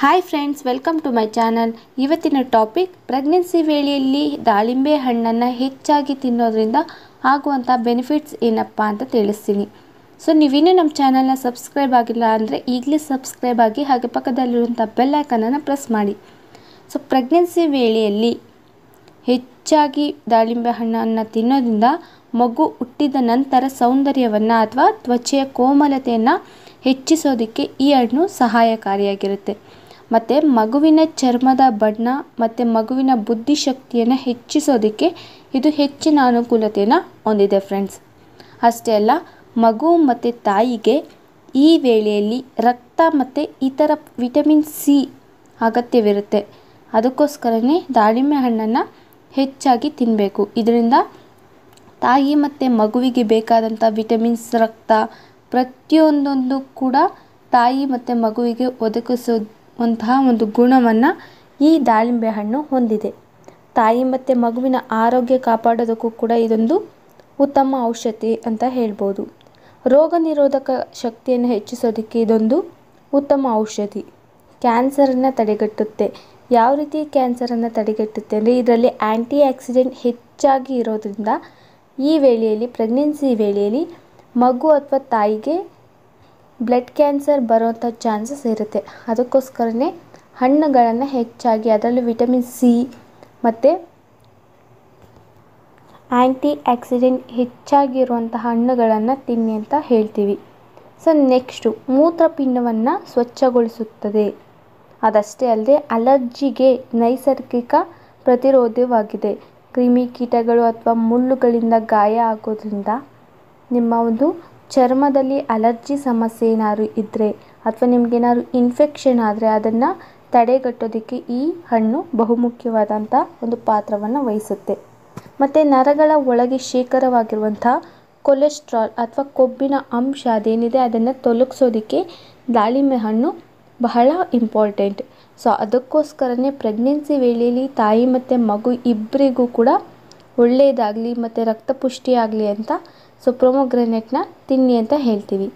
hi friends welcome to my channel ಇವತ್ತಿನ topic pregnancy ವೇಳೆಯಲ್ಲಿ ದಾಳಿಂಬೆ ಹಣ್ಣನ್ನು ಹೆಚ್ಚಾಗಿ ತಿನ್ನೋದ್ರಿಂದ ಆಗುವಂಥ ಬೆನಿಫಿಟ್ಸ್ ಏನಪ್ಪ ಅಂತ ತಿಳಿಸ್ತೀನಿ ಸೊ ನೀವಿನ್ನೂ ನಮ್ಮ ಚಾನಲ್ನ ಸಬ್ಸ್ಕ್ರೈಬ್ ಆಗಿಲ್ಲ ಅಂದರೆ ಈಗಲೇ ಸಬ್ಸ್ಕ್ರೈಬ್ ಆಗಿ ಹಾಗೆ ಪಕ್ಕದಲ್ಲಿರುವಂಥ ಬೆಲ್ಲೈಕನನ್ನು ಪ್ರೆಸ್ ಮಾಡಿ ಸೊ ಪ್ರೆಗ್ನೆನ್ಸಿ ವೇಳೆಯಲ್ಲಿ ಹೆಚ್ಚಾಗಿ ದಾಳಿಂಬೆ ಹಣ್ಣನ್ನು ತಿನ್ನೋದ್ರಿಂದ ಮಗು ಹುಟ್ಟಿದ ನಂತರ ಸೌಂದರ್ಯವನ್ನು ಅಥವಾ ತ್ವಚೆಯ ಕೋಮಲತೆಯನ್ನು ಹೆಚ್ಚಿಸೋದಕ್ಕೆ ಈ ಹಣ್ಣು ಸಹಾಯಕಾರಿಯಾಗಿರುತ್ತೆ ಮತ್ತು ಮಗುವಿನ ಚರ್ಮದ ಬಣ್ಣ ಮತ್ತು ಮಗುವಿನ ಬುದ್ಧಿಶಕ್ತಿಯನ್ನು ಹೆಚ್ಚಿಸೋದಕ್ಕೆ ಇದು ಹೆಚ್ಚಿನ ಅನುಕೂಲತೆಯನ್ನು ಹೊಂದಿದೆ ಫ್ರೆಂಡ್ಸ್ ಅಷ್ಟೇ ಅಲ್ಲ ಮಗು ಮತ್ತು ತಾಯಿಗೆ ಈ ವೇಳೆಯಲ್ಲಿ ರಕ್ತ ಮತ್ತು ಇತರ ವಿಟಮಿನ್ ಸಿ ಅಗತ್ಯವಿರುತ್ತೆ ಅದಕ್ಕೋಸ್ಕರನೇ ದಾಳಿಂಬೆ ಹಣ್ಣನ್ನು ಹೆಚ್ಚಾಗಿ ತಿನ್ನಬೇಕು ಇದರಿಂದ ತಾಯಿ ಮತ್ತು ಮಗುವಿಗೆ ಬೇಕಾದಂಥ ವಿಟಮಿನ್ಸ್ ರಕ್ತ ಪ್ರತಿಯೊಂದೊಂದು ಕೂಡ ತಾಯಿ ಮತ್ತು ಮಗುವಿಗೆ ಒದಗಿಸೋ ಅಂತಹ ಒಂದು ಗುಣವನ್ನು ಈ ದಾಳಿಂಬೆ ಹಣ್ಣು ಹೊಂದಿದೆ ತಾಯಿ ಮತ್ತು ಮಗುವಿನ ಆರೋಗ್ಯ ಕಾಪಾಡೋದಕ್ಕೂ ಕೂಡ ಇದೊಂದು ಉತ್ತಮ ಔಷಧಿ ಅಂತ ಹೇಳ್ಬೋದು ರೋಗ ನಿರೋಧಕ ಶಕ್ತಿಯನ್ನು ಹೆಚ್ಚಿಸೋದಕ್ಕೆ ಇದೊಂದು ಉತ್ತಮ ಔಷಧಿ ಕ್ಯಾನ್ಸರನ್ನು ತಡೆಗಟ್ಟುತ್ತೆ ಯಾವ ರೀತಿ ಕ್ಯಾನ್ಸರನ್ನು ತಡೆಗಟ್ಟುತ್ತೆ ಅಂದರೆ ಇದರಲ್ಲಿ ಆ್ಯಂಟಿ ಆಕ್ಸಿಡೆಂಟ್ ಹೆಚ್ಚಾಗಿ ಇರೋದ್ರಿಂದ ಈ ವೇಳೆಯಲ್ಲಿ ಪ್ರೆಗ್ನೆನ್ಸಿ ವೇಳೆಯಲ್ಲಿ ಮಗು ಅಥವಾ ತಾಯಿಗೆ ಬ್ಲಡ್ ಕ್ಯಾನ್ಸರ್ ಬರೋವಂಥ ಚಾನ್ಸಸ್ ಇರುತ್ತೆ ಅದಕ್ಕೋಸ್ಕರನೇ ಹಣ್ಣುಗಳನ್ನು ಹೆಚ್ಚಾಗಿ ಅದರಲ್ಲೂ ವಿಟಮಿನ್ ಸಿ ಮತ್ತು ಆ್ಯಂಟಿ ಆಕ್ಸಿಡೆಂಟ್ ಹೆಚ್ಚಾಗಿರುವಂಥ ಹಣ್ಣುಗಳನ್ನು ತಿನ್ನಿ ಅಂತ ಹೇಳ್ತೀವಿ ಸೊ ನೆಕ್ಸ್ಟು ಮೂತ್ರಪಿಂಡವನ್ನು ಸ್ವಚ್ಛಗೊಳಿಸುತ್ತದೆ ಅದಷ್ಟೇ ಅಲ್ಲದೆ ಅಲರ್ಜಿಗೆ ನೈಸರ್ಗಿಕ ಪ್ರತಿರೋಧವಾಗಿದೆ ಕ್ರಿಮಿಕೀಟಗಳು ಅಥವಾ ಮುಳ್ಳುಗಳಿಂದ ಗಾಯ ಆಗೋದ್ರಿಂದ ನಿಮ್ಮ ಒಂದು ಚರ್ಮದಲ್ಲಿ ಅಲರ್ಜಿ ಸಮಸ್ಯೆ ಏನಾದ್ರು ಇದ್ದರೆ ಅಥವಾ ಏನಾದರೂ ಇನ್ಫೆಕ್ಷನ್ ಆದರೆ ಅದನ್ನು ತಡೆಗಟ್ಟೋದಕ್ಕೆ ಈ ಹಣ್ಣು ಬಹುಮುಖ್ಯವಾದಂಥ ಒಂದು ಪಾತ್ರವನ್ನು ವಹಿಸುತ್ತೆ ಮತ್ತು ನರಗಳ ಒಳಗೆ ಶೇಖರವಾಗಿರುವಂಥ ಕೊಲೆಸ್ಟ್ರಾಲ್ ಅಥವಾ ಕೊಬ್ಬಿನ ಅಂಶ ಅದೇನಿದೆ ಅದನ್ನು ತೊಲಗಿಸೋದಕ್ಕೆ ದಾಳಿಂಬೆ ಹಣ್ಣು ಬಹಳ ಇಂಪಾರ್ಟೆಂಟ್ ಸೊ ಅದಕ್ಕೋಸ್ಕರನೇ ಪ್ರೆಗ್ನೆನ್ಸಿ ವೇಳೆಯಲ್ಲಿ ತಾಯಿ ಮತ್ತು ಮಗು ಇಬ್ಬರಿಗೂ ಕೂಡ ಒಳ್ಳೆಯದಾಗಲಿ ಮತ್ತು ರಕ್ತ ಆಗಲಿ ಅಂತ ಸೊ ಪ್ರೊಮೋಗ್ರೆನೇಟ್ನ ತಿನ್ನಿ ಅಂತ ಹೇಳ್ತೀವಿ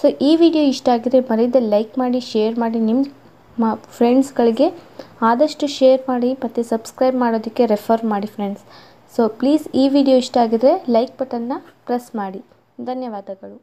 ಸೊ ಈ ವಿಡಿಯೋ ಇಷ್ಟ ಆಗಿದ್ರೆ ಮರೆಯದೆ ಲೈಕ್ ಮಾಡಿ ಶೇರ್ ಮಾಡಿ ನಿಮ್ಮ ಮ ಫ್ರೆಂಡ್ಸ್ಗಳಿಗೆ ಆದಷ್ಟು ಶೇರ್ ಮಾಡಿ ಮತ್ತು ಸಬ್ಸ್ಕ್ರೈಬ್ ಮಾಡೋದಕ್ಕೆ ರೆಫರ್ ಮಾಡಿ ಫ್ರೆಂಡ್ಸ್ ಸೊ ಪ್ಲೀಸ್ ಈ ವಿಡಿಯೋ ಇಷ್ಟ ಆಗಿದ್ರೆ ಲೈಕ್ ಬಟನ್ನ ಪ್ರೆಸ್ ಮಾಡಿ ಧನ್ಯವಾದಗಳು